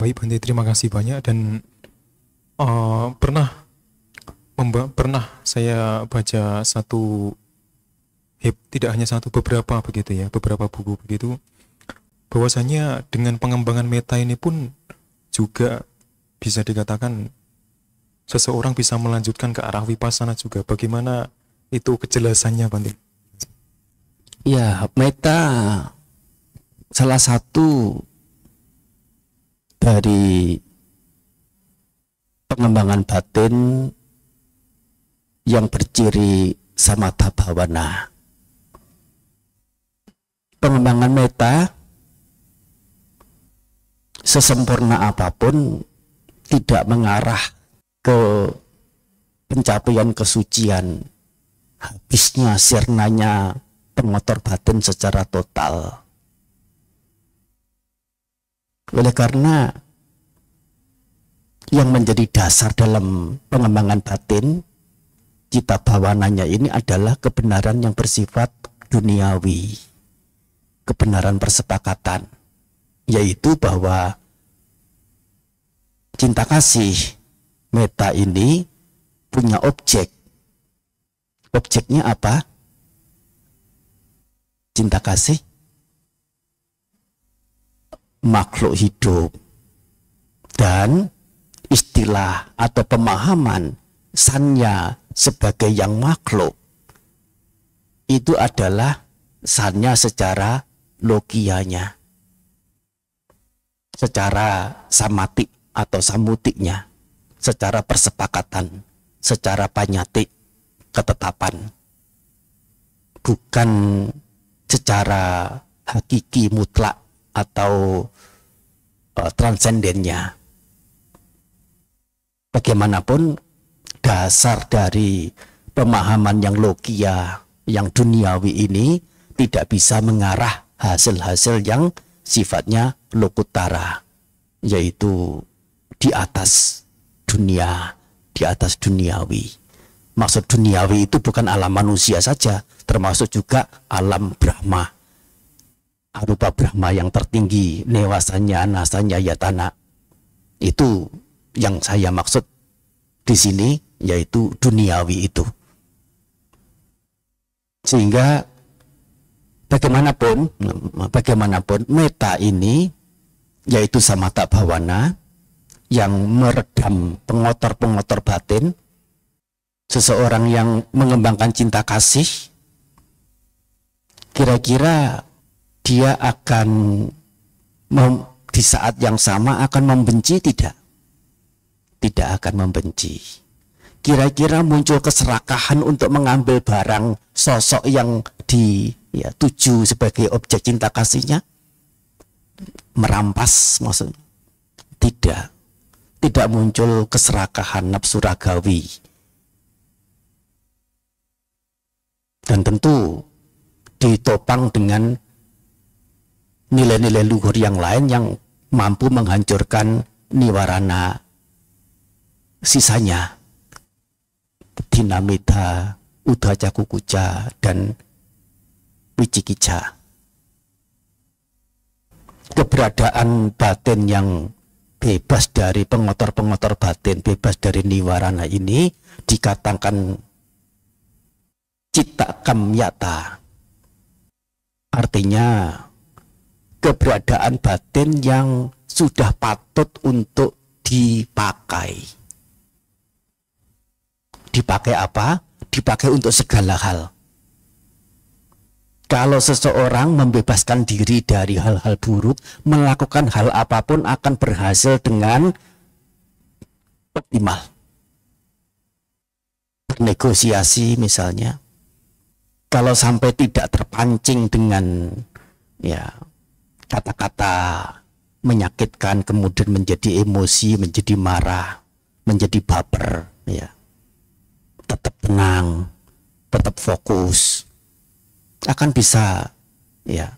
baik Bante terima kasih banyak dan uh, pernah pernah saya baca satu hip, tidak hanya satu beberapa begitu ya beberapa buku begitu bahwasanya dengan pengembangan meta ini pun juga bisa dikatakan seseorang bisa melanjutkan ke arah wipasana juga bagaimana itu kejelasannya Bante ya meta salah satu dari pengembangan batin yang berciri samatha bhavana. Pengembangan meta sesempurna apapun tidak mengarah ke pencapaian kesucian habisnya sirnanya pengotor batin secara total oleh karena yang menjadi dasar dalam pengembangan batin cita bawananya ini adalah kebenaran yang bersifat duniawi. Kebenaran persepakatan yaitu bahwa cinta kasih meta ini punya objek. Objeknya apa? Cinta kasih makhluk hidup. Dan istilah atau pemahaman sanya sebagai yang makhluk itu adalah sanya secara logianya secara samatik atau samutiknya secara persepakatan secara panyatik ketetapan bukan secara hakiki mutlak atau uh, eh, transendennya. Bagaimanapun dasar dari pemahaman yang logia, yang duniawi ini tidak bisa mengarah hasil-hasil yang sifatnya lokutara, yaitu di atas dunia, di atas duniawi. Maksud duniawi itu bukan alam manusia saja, termasuk juga alam Brahma arupa Brahma yang tertinggi, newasanya, nasanya, yatana. Itu yang saya maksud di sini, yaitu duniawi itu. Sehingga bagaimanapun, bagaimanapun meta ini, yaitu samata bhavana, yang meredam pengotor-pengotor batin, seseorang yang mengembangkan cinta kasih, kira-kira dia akan mem, di saat yang sama akan membenci tidak? Tidak akan membenci. Kira-kira muncul keserakahan untuk mengambil barang sosok yang dituju ya, sebagai objek cinta kasihnya? Merampas maksudnya? Tidak. Tidak muncul keserakahan nafsu ragawi. Dan tentu ditopang dengan nilai-nilai luhur yang lain yang mampu menghancurkan niwarana sisanya dinamita, udhaca kukuja dan wicikica Keberadaan batin yang bebas dari pengotor-pengotor batin, bebas dari niwarana ini dikatakan cita kamyata. Artinya keberadaan batin yang sudah patut untuk dipakai. Dipakai apa? Dipakai untuk segala hal. Kalau seseorang membebaskan diri dari hal-hal buruk, melakukan hal apapun akan berhasil dengan optimal. Negosiasi misalnya, kalau sampai tidak terpancing dengan ya kata-kata menyakitkan kemudian menjadi emosi, menjadi marah, menjadi baper, ya. Tetap tenang, tetap fokus. Akan bisa ya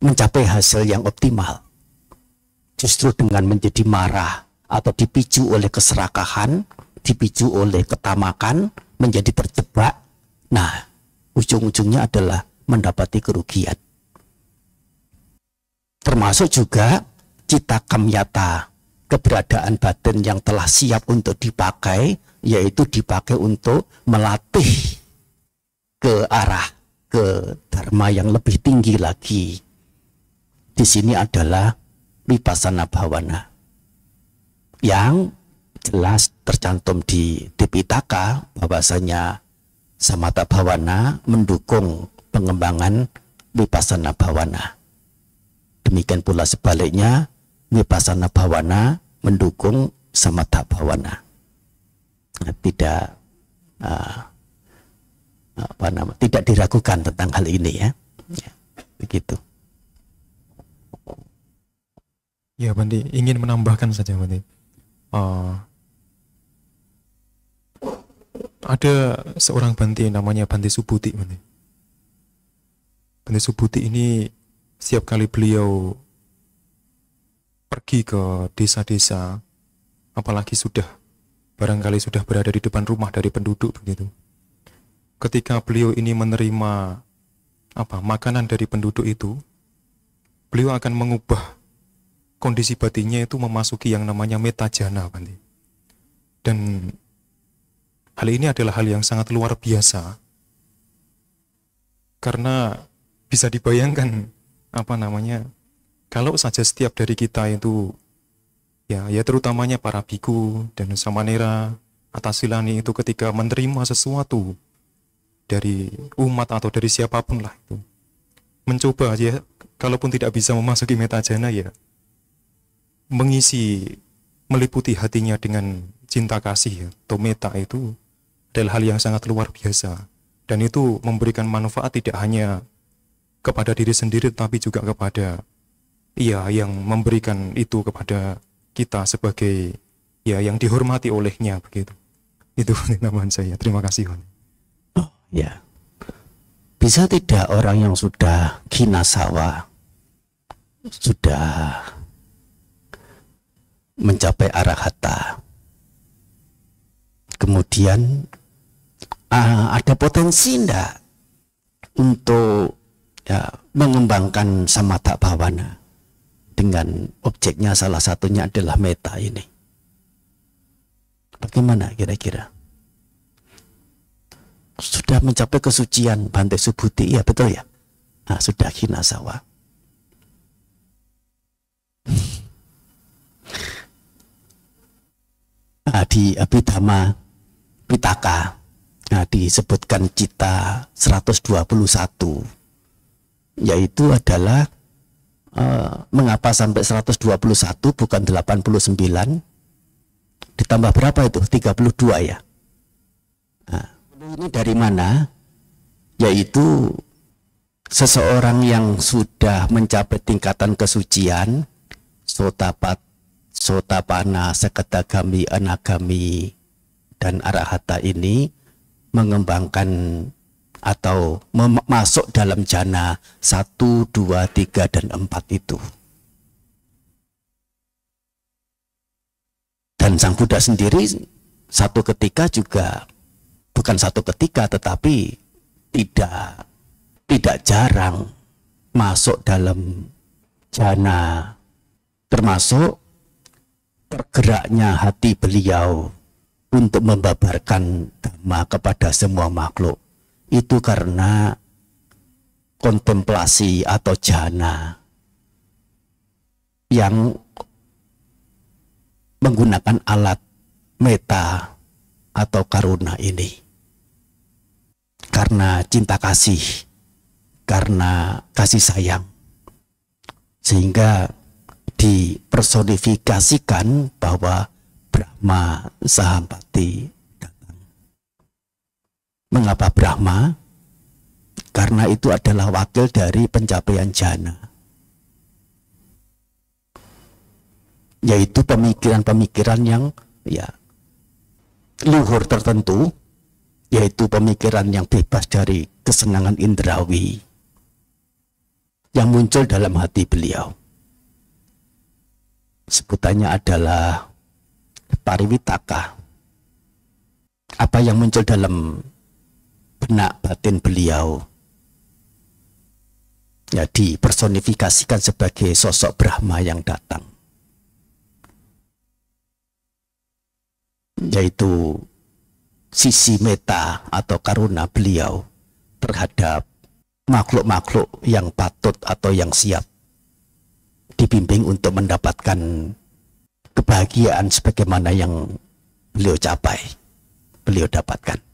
mencapai hasil yang optimal. Justru dengan menjadi marah atau dipicu oleh keserakahan, dipicu oleh ketamakan, menjadi terjebak. Nah, ujung-ujungnya adalah mendapati kerugian. Termasuk juga cita kamyata, keberadaan batin yang telah siap untuk dipakai, yaitu dipakai untuk melatih ke arah ke dharma yang lebih tinggi lagi. Di sini adalah vipassana bhavana yang jelas tercantum di Tipitaka bahwasanya samata bhavana mendukung pengembangan vipassana bhavana demikian pula sebaliknya wipasana Bhavana mendukung Samatha Bhavana nah, tidak uh, apa nama tidak diragukan tentang hal ini ya, ya begitu ya Bandi ingin menambahkan saja Bandi uh, ah, ada seorang Banti namanya Banti Subuti Bandi Banti Subuti ini setiap kali beliau pergi ke desa-desa, apalagi sudah barangkali sudah berada di depan rumah dari penduduk begitu. Ketika beliau ini menerima apa makanan dari penduduk itu, beliau akan mengubah kondisi batinnya itu memasuki yang namanya metajana, nanti. Dan hal ini adalah hal yang sangat luar biasa karena bisa dibayangkan apa namanya kalau saja setiap dari kita itu ya ya terutamanya para biku dan samanera silani itu ketika menerima sesuatu dari umat atau dari siapapun lah itu mencoba aja ya kalaupun tidak bisa memasuki meta jana ya mengisi meliputi hatinya dengan cinta kasih ya, atau meta itu adalah hal yang sangat luar biasa dan itu memberikan manfaat tidak hanya kepada diri sendiri tetapi juga kepada ia yang memberikan itu kepada kita sebagai ya yang dihormati olehnya begitu. Itu namanya saya. Terima kasih. Oh ya. Bisa tidak orang yang sudah kinasawa sudah mencapai arah arahata kemudian uh, ada potensi enggak untuk ya, mengembangkan samatha bhavana dengan objeknya salah satunya adalah meta ini. Bagaimana kira-kira? Sudah mencapai kesucian Bante Subuti, ya betul ya? Nah, sudah hinasawa. Nah, di Abhidhamma Pitaka nah, disebutkan cita 121 yaitu adalah uh, mengapa sampai 121 bukan 89 ditambah berapa itu 32 ya nah, ini dari mana yaitu seseorang yang sudah mencapai tingkatan kesucian sotapat sotapana seketagami anagami dan arahata ini mengembangkan atau masuk dalam jana satu, dua, tiga, dan empat itu. Dan Sang Buddha sendiri satu ketika juga bukan satu ketika tetapi tidak tidak jarang masuk dalam jana termasuk tergeraknya hati beliau untuk membabarkan dhamma kepada semua makhluk itu karena kontemplasi atau jana yang menggunakan alat meta atau karuna ini. Karena cinta kasih, karena kasih sayang. Sehingga dipersonifikasikan bahwa Brahma Sahampati Mengapa Brahma? Karena itu adalah wakil dari pencapaian jana. Yaitu pemikiran-pemikiran yang ya luhur tertentu, yaitu pemikiran yang bebas dari kesenangan indrawi yang muncul dalam hati beliau. Sebutannya adalah pariwitaka. Apa yang muncul dalam benak batin beliau. Ya, dipersonifikasikan sebagai sosok Brahma yang datang. Yaitu sisi meta atau karuna beliau terhadap makhluk-makhluk yang patut atau yang siap dibimbing untuk mendapatkan kebahagiaan sebagaimana yang beliau capai, beliau dapatkan.